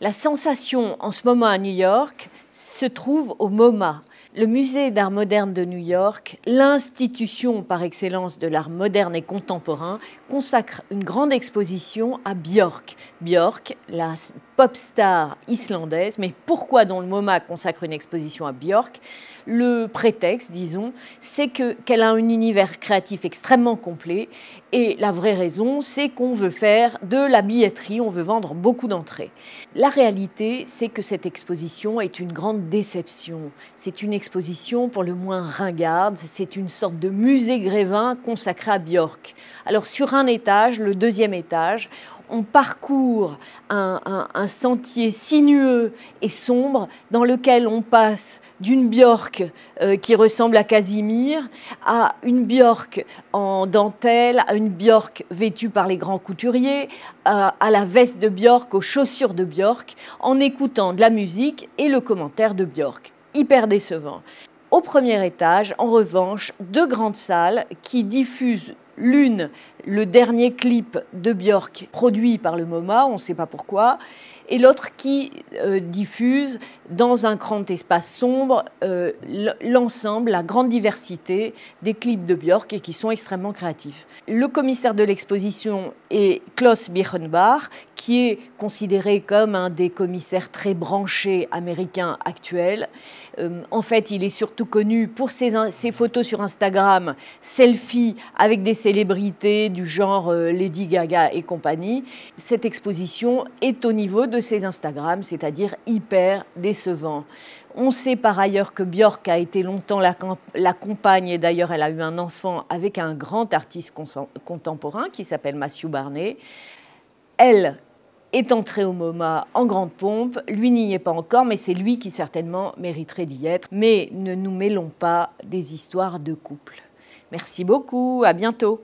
La sensation en ce moment à New York se trouve au MoMA, le musée d'art moderne de New York, l'institution par excellence de l'art moderne et contemporain, consacre une grande exposition à Björk. Björk, la pop star islandaise. Mais pourquoi dans le MoMA consacre une exposition à Björk Le prétexte, disons, c'est que, qu'elle a un univers créatif extrêmement complet. Et la vraie raison, c'est qu'on veut faire de la billetterie, on veut vendre beaucoup d'entrées. La réalité, c'est que cette exposition est une grande déception. C'est une exposition pour le moins ringarde, c'est une sorte de musée grévin consacré à Björk. Alors sur un étage, le deuxième étage, on parcourt un sentier sinueux et sombre dans lequel on passe d'une Bjork euh, qui ressemble à Casimir à une Bjork en dentelle, à une Bjork vêtue par les grands couturiers, à, la veste de Bjork, aux chaussures de Bjork, en écoutant de la musique et le commentaire de Bjork. Hyper décevant. Au premier étage, en revanche, deux grandes salles qui diffusent L'une, le dernier clip de Björk produit par le MoMA, on ne sait pas pourquoi, et l'autre qui euh, diffuse dans un grand espace sombre euh, l'ensemble, la grande diversité des clips de Björk et qui sont extrêmement créatifs. Le commissaire de l'exposition est Klaus Birchenbach, qui est considéré comme un des commissaires très branchés américains actuels. Euh, en fait, il est surtout connu pour ses, photos sur Instagram, selfies avec des célébrités du genre euh, Lady Gaga et compagnie. Cette exposition est au niveau de ses Instagram, c'est-à-dire hyper décevant. On sait par ailleurs que Björk a été longtemps la, la compagne, et d'ailleurs elle a eu un enfant avec un grand artiste contemporain qui s'appelle Matthew Barney. Elle est entré au MoMA en grande pompe. Lui n'y est pas encore, mais c'est lui qui certainement mériterait d'y être. Mais ne nous mêlons pas des histoires de couple. Merci beaucoup, à bientôt.